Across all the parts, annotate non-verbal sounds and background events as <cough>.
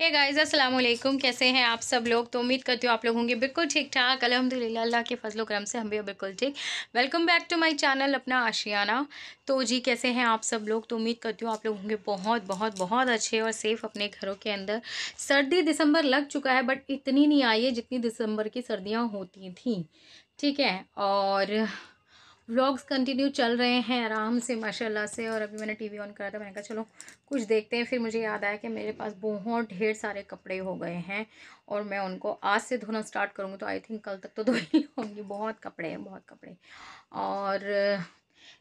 hey guys अस्सलाम वालेकुम कैसे हैं आप सब लोग तो उम्मीद करती हूँ आप लोग होंगे बिल्कुल ठीक ठाक अलहमदिल्ला अल्लाह के फजल करम से हम भी बिल्कुल ठीक welcome back to my channel अपना आशियाना तो जी कैसे हैं आप सब लोग तो उम्मीद करती हूँ आप लोग होंगे बहुत बहुत बहुत अच्छे और सेफ़ अपने घरों के अंदर सर्दी दिसंबर लग चुका है बट इतनी नहीं आई है जितनी दिसंबर की सर्दियाँ होती थी ठीक है और व्लॉग्स कंटिन्यू चल रहे हैं आराम से माशाल्लाह से और अभी मैंने टीवी ऑन करा था मैंने कहा चलो कुछ देखते हैं फिर मुझे याद आया कि मेरे पास बहुत ढेर सारे कपड़े हो गए हैं और मैं उनको आज से धोना स्टार्ट करूँगी तो आई थिंक कल तक तो धो ही होंगी बहुत कपड़े हैं बहुत कपड़े और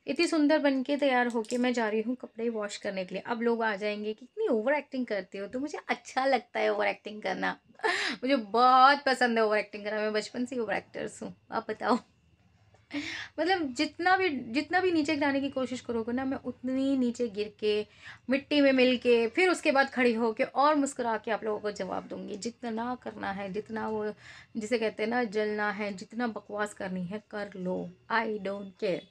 इतनी सुंदर बन के तैयार होके मैं जा रही हूँ कपड़े वॉश करने के लिए अब लोग आ जाएंगे कि इतनी ओवर एक्टिंग करते हो तो मुझे अच्छा लगता है ओवर एक्टिंग करना <laughs> मुझे बहुत पसंद है ओवर एक्टिंग करना मैं बचपन से ओवर एक्टर्स हूँ आप बताओ मतलब जितना भी जितना भी नीचे गिराने की कोशिश करोगे ना मैं उतनी नीचे गिर के मिट्टी में मिल के फिर उसके बाद खड़ी होकर और मुस्कुरा के आप लोगों को जवाब दूंगी जितना करना है जितना वो जिसे कहते हैं ना जलना है जितना बकवास करनी है कर लो आई डोंट केयर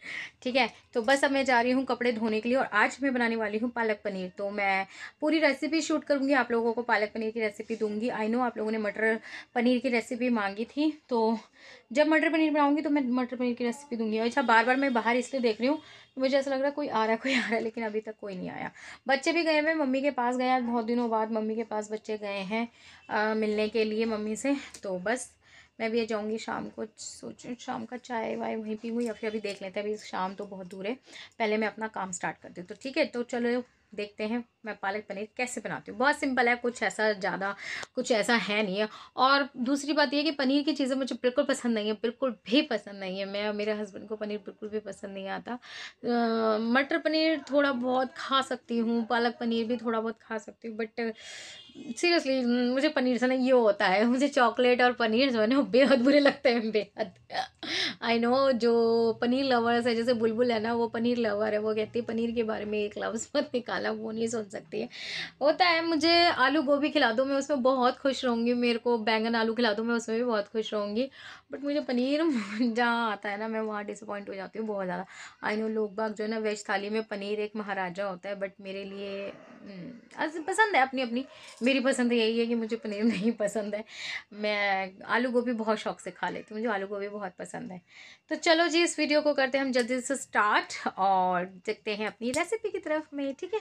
ठीक है तो बस अब मैं जा रही हूँ कपड़े धोने के लिए और आज मैं बनाने वाली हूँ पालक पनीर तो मैं पूरी रेसिपी शूट करूँगी आप लोगों को पालक पनीर की रेसिपी दूँगी आई नो आप लोगों ने मटर पनीर की रेसिपी मांगी थी तो जब मटर पनीर बनाऊँगी तो मैं मटर पनीर की रेसिपी दूंगी अच्छा बार बार मैं बाहर इसलिए देख रही हूँ कि मुझे ऐसा लग रहा है कोई आ रहा है कोई आ रहा है लेकिन अभी तक कोई नहीं आया बच्चे भी गए हुए मम्मी के पास गए बहुत दिनों बाद मम्मी के पास बच्चे गए हैं मिलने के लिए मम्मी से तो बस मैं भी जाऊँगी शाम को सोचूँ शाम का चाय वाय वहीं पीऊँ या फिर अभी देख लेते हैं अभी शाम तो बहुत दूर है पहले मैं अपना काम स्टार्ट करती हूँ तो ठीक है तो चलो देखते हैं मैं पालक पनीर कैसे बनाती हूँ बहुत सिंपल है कुछ ऐसा ज़्यादा कुछ ऐसा है नहीं है और दूसरी बात यह कि पनीर की चीज़ें मुझे बिल्कुल पसंद नहीं है बिल्कुल भी पसंद नहीं है मैं मेरे हस्बैंड को पनीर बिल्कुल भी पसंद नहीं आता मटर पनीर थोड़ा बहुत खा सकती हूँ पालक पनीर भी थोड़ा बहुत खा सकती हूँ बट सीरियसली मुझे पनीर से ना ये होता है मुझे चॉकलेट और पनीर जो है ना बेहद बुरे लगते हैं बेहद आई नो जो पनीर लवर्स है जैसे बुलबुल है ना वो पनीर लवर है वो कहती है पनीर के बारे में एक लफ्ज़ मत निकाला वो नहीं सुन सकती है होता है मुझे आलू गोभी खिला दो मैं उसमें बहुत खुश रहूँगी मेरे को बैंगन आलू खिला दो मैं उसमें भी बहुत खुश रहूँगी बट मुझे पनीर <laughs> जहाँ आता है ना मैं वहाँ डिसअपॉइंट हो जाती हूँ बहुत ज़्यादा आई नो लोग बाग जो है ना वेज थाली में पनीर एक महाराजा होता है बट मेरे लिए हम्म, पसंद है अपनी अपनी मेरी पसंद यही है कि मुझे पनीर <laughs> नहीं पसंद है मैं आलू गोभी बहुत शौक से खा लेती हूँ मुझे आलू गोभी बहुत पसंद है तो चलो जी इस वीडियो को करते हैं हम जल्दी से स्टार्ट और देखते हैं अपनी रेसिपी की तरफ में ठीक है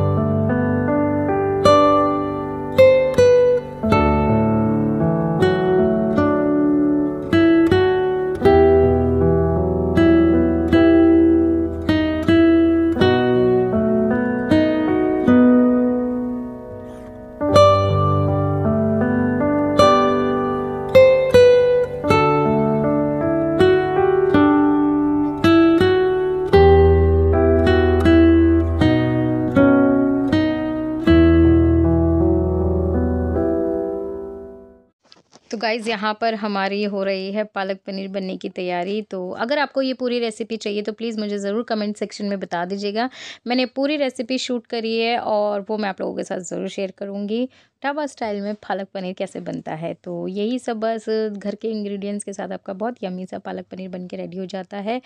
तो गाइज़ यहाँ पर हमारी हो रही है पालक पनीर बनने की तैयारी तो अगर आपको ये पूरी रेसिपी चाहिए तो प्लीज़ मुझे ज़रूर कमेंट सेक्शन में बता दीजिएगा मैंने पूरी रेसिपी शूट करी है और वो मैं आप लोगों के साथ ज़रूर शेयर करूँगी ढाबा स्टाइल में पालक पनीर कैसे बनता है तो यही सब बस घर के इंग्रेडिएंट्स के साथ आपका बहुत यमी सा पालक पनीर बन के रेडी हो जाता है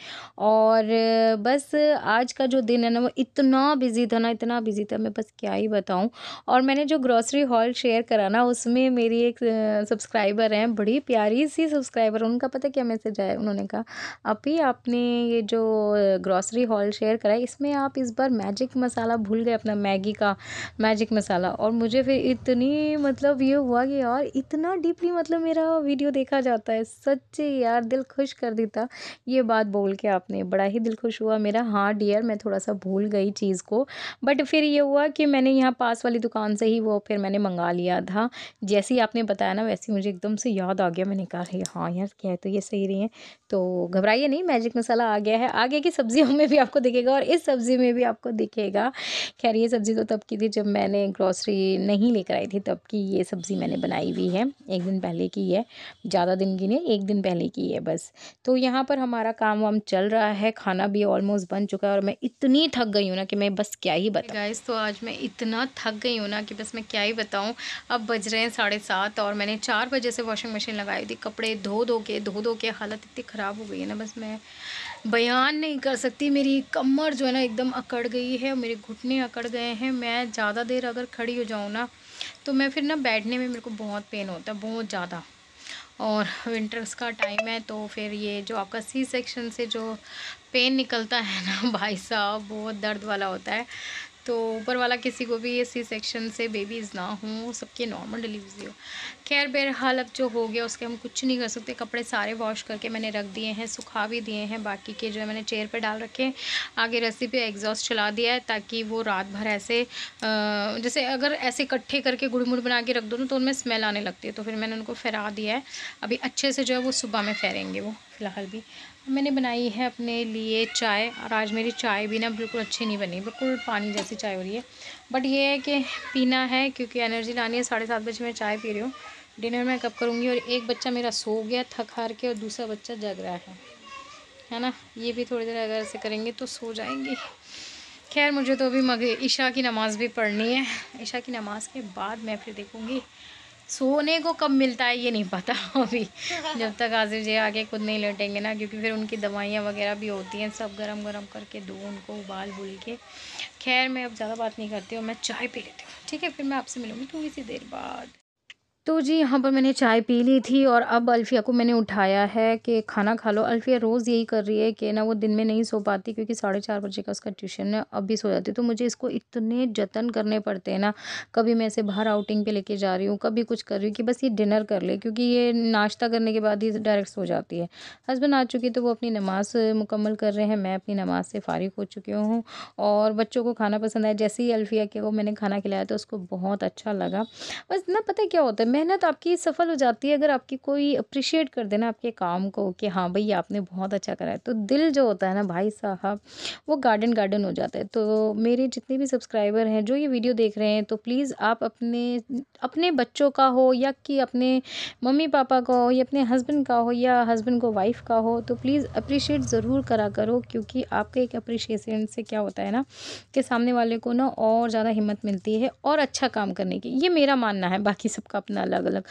और बस आज का जो दिन है ना वो इतना बिज़ी था ना इतना बिज़ी था मैं बस क्या ही बताऊँ और मैंने जो ग्रॉसरी हॉल शेयर करा ना उसमें मेरी एक सब्सक्राइब सब्सक्राइबर हैं बड़ी प्यारी सी सब्सक्राइबर उनका पता क्या मैसेज आया उन्होंने कहा अभी आपने ये जो ग्रॉसरी हॉल शेयर करा इसमें आप इस बार मैजिक मसाला भूल गए अपना मैगी का मैजिक मसाला और मुझे फिर इतनी मतलब ये हुआ कि यार इतना डीपली मतलब मेरा वीडियो देखा जाता है सच्चे यार दिल खुश कर देता ये बात बोल के आपने बड़ा ही दिल खुश हुआ मेरा हाँ डियर मैं थोड़ा सा भूल गई चीज़ को बट फिर ये हुआ कि मैंने यहाँ पास वाली दुकान से ही वो फिर मैंने मंगा लिया था जैसे ही आपने बताया ना वैसे मुझे एकदम एकदम से याद आ गया मैंने कहा हाँ यार क्या है तो ये सही रही है तो घबराइए नहीं मैजिक मसाला आ गया है आगे की सब्जियों में भी आपको दिखेगा और इस सब्ज़ी में भी आपको दिखेगा खैर ये सब्ज़ी तो तब की थी जब मैंने ग्रॉसरी नहीं लेकर आई थी तब की ये सब्ज़ी मैंने बनाई हुई है एक दिन पहले की है ज़्यादा दिन की नहीं एक दिन पहले की है बस तो यहाँ पर हमारा काम वाम चल रहा है खाना भी ऑलमोस्ट बन चुका है और मैं इतनी थक गई हूँ ना कि मैं बस क्या ही बताऊँ गाइस तो आज मैं इतना थक गई हूँ ना कि बस मैं क्या ही बताऊँ अब बज रहे हैं साढ़े सात और मैंने चार बजे से वॉशिंग मशीन लगाई थी कपड़े धो धो के धो धो के हालत इतनी ख़राब हो गई है ना बस मैं बयान नहीं कर सकती मेरी कमर जो है ना एकदम अकड़ गई है मेरे घुटने अकड़ गए हैं मैं ज़्यादा देर अगर खड़ी हो जाऊँ ना तो मैं फिर ना बैठने में मेरे को बहुत पेन होता है बहुत ज़्यादा और विंटर्स का टाइम है तो फिर ये जो आपका सी सेक्शन से जो पेन निकलता है ना <laughs> भाई साहब बहुत दर्द वाला होता है तो ऊपर वाला किसी को भी सी सेक्शन से बेबीज़ ना हों सबके नॉर्मल डिलीवरी हो खैर बहरहाल अब जो हो गया उसके हम कुछ नहीं कर सकते कपड़े सारे वॉश करके मैंने रख दिए हैं सुखा भी दिए हैं बाकी के जो है मैंने चेयर पर डाल रखे हैं आगे रस्सी पे एग्जॉस्ट चला दिया है ताकि वो रात भर ऐसे जैसे अगर ऐसे इकट्ठे करके गुड़मुड़ बना के रख दो ना तो उनमें स्मेल आने लगती है तो फिर मैंने उनको फहरा दिया है अभी अच्छे से जो है वो सुबह में फहरेंगे वो फ़िलहाल भी मैंने बनाई है अपने लिए चाय और आज मेरी चाय भी ना बिल्कुल अच्छी नहीं बनी बिल्कुल पानी जैसी सी चाय हो रही है बट ये है कि पीना है क्योंकि एनर्जी लानी है साढ़े सात बजे मैं चाय पी रही हूँ डिनर मैं कब करूँगी और एक बच्चा मेरा सो गया थक हार के और दूसरा बच्चा जग रहा है है ना ये भी थोड़ी देर अगर ऐसे करेंगे तो सो जाएंगे खैर मुझे तो अभी मगे ईशा की नमाज़ भी पढ़नी है ईशा की नमाज़ के बाद मैं फिर देखूँगी सोने को कब मिलता है ये नहीं पता <laughs> अभी जब तक आसिफ जी आके खुद नहीं लेटेंगे ना क्योंकि फिर उनकी दवाइयाँ वगैरह भी होती हैं सब गरम गरम करके दो उनको उबाल बुल के खैर मैं अब ज़्यादा बात नहीं करती हूँ मैं चाय पी लेती हूँ ठीक है फिर मैं आपसे मिलूँगी थोड़ी सी देर बाद तो जी यहाँ पर मैंने चाय पी ली थी और अब अल्फ़िया को मैंने उठाया है कि खाना खा लो अल्फ़िया रोज़ यही कर रही है कि ना वो दिन में नहीं सो पाती क्योंकि साढ़े चार बजे का उसका ट्यूशन है अब भी सो जाती है तो मुझे इसको इतने जतन करने पड़ते हैं ना कभी मैं इसे बाहर आउटिंग पे लेके जा रही हूँ कभी कुछ कर रही हूँ कि बस ये डिनर कर ले क्योंकि ये नाश्ता करने के बाद ही डायरेक्ट सो जाती है हस्बैंड आ चुकी तो वो अपनी नमाज़ मुकम्मल कर रहे हैं मैं अपनी नमाज़ से फ़ारिग हो चुकी हूँ और बच्चों को खाना पसंद आया जैसे ही अल्फ़िया के वो मैंने खाना खिलाया तो उसको बहुत अच्छा लगा बस ना पता क्या होता है मेहनत आपकी सफल हो जाती है अगर आपकी कोई अप्रिशिएट कर देना आपके काम को कि हाँ भाई आपने बहुत अच्छा करा है तो दिल जो होता है ना भाई साहब वो गार्डन गार्डन हो जाता है तो मेरे जितने भी सब्सक्राइबर हैं जो ये वीडियो देख रहे हैं तो प्लीज़ आप अपने अपने बच्चों का हो या कि अपने मम्मी पापा का हो या अपने हस्बैंड का हो या हस्बैंड को वाइफ का हो तो प्लीज़ अप्रिशिएट ज़रूर करा करो क्योंकि आपके एक अप्रिशिएशन से क्या होता है ना कि सामने वाले को ना और ज़्यादा हिम्मत मिलती है और अच्छा काम करने की ये मेरा मानना है बाकी सबका अपना का अलग अलग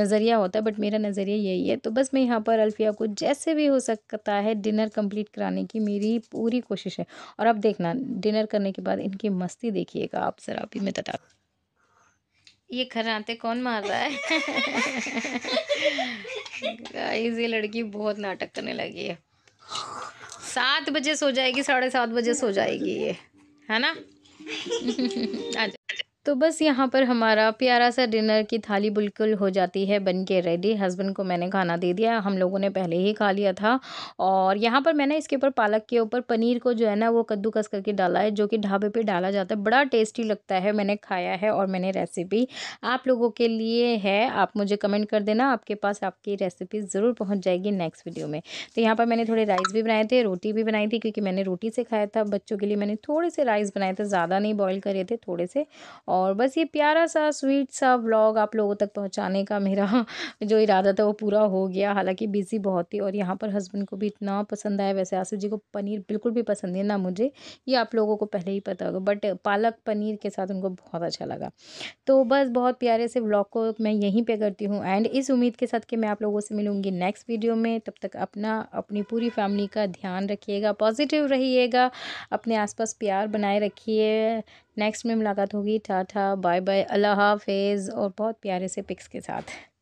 नज़रिया होता है बट मेरा नज़रिया यही है तो बस मैं यहाँ पर अल्फिया को जैसे भी हो सकता है डिनर कंप्लीट कराने की मेरी पूरी कोशिश है और अब देखना डिनर करने के बाद इनकी मस्ती देखिएगा आप ज़रा भी मैं तटा ये खराते कौन मार रहा है गाइस ये लड़की बहुत नाटक करने लगी है सात बजे सो जाएगी साढ़े सात बजे सो जाएगी ये है ना <laughs> आज तो बस यहाँ पर हमारा प्यारा सा डिनर की थाली बिल्कुल हो जाती है बन के रेडी हस्बैंड को मैंने खाना दे दिया हम लोगों ने पहले ही खा लिया था और यहाँ पर मैंने इसके ऊपर पालक के ऊपर पनीर को जो है ना वो कद्दूकस करके डाला है जो कि ढाबे पे डाला जाता है बड़ा टेस्टी लगता है मैंने खाया है और मैंने रेसिपी आप लोगों के लिए है आप मुझे कमेंट कर देना आपके पास आपकी रेसिपी ज़रूर पहुँच जाएगी नेक्स्ट वीडियो में तो यहाँ पर मैंने थोड़े राइस भी बनाए थे रोटी भी बनाई थी क्योंकि मैंने रोटी से खाया था बच्चों के लिए मैंने थोड़े से राइस बनाए थे ज़्यादा नहीं बॉयल करे थे थोड़े से और बस ये प्यारा सा स्वीट सा व्लॉग आप लोगों तक पहुंचाने का मेरा <laughs> जो इरादा था वो पूरा हो गया हालांकि बिज़ी बहुत थी और यहाँ पर हस्बैंड को भी इतना पसंद आया वैसे आसिफ जी को पनीर बिल्कुल भी पसंद नहीं ना मुझे ये आप लोगों को पहले ही पता होगा बट पालक पनीर के साथ उनको बहुत अच्छा लगा तो बस बहुत प्यारे से व्लॉग को मैं यहीं पर करती हूँ एंड इस उम्मीद के साथ कि मैं आप लोगों से मिलूँगी नेक्स्ट वीडियो में तब तक अपना अपनी पूरी फैमिली का ध्यान रखिएगा पॉजिटिव रहिएगा अपने आसपास प्यार बनाए रखिए नेक्स्ट में मुलाकात होगी टाटा बाय बाय अल्लाह हाफिज़ और बहुत प्यारे से पिक्स के साथ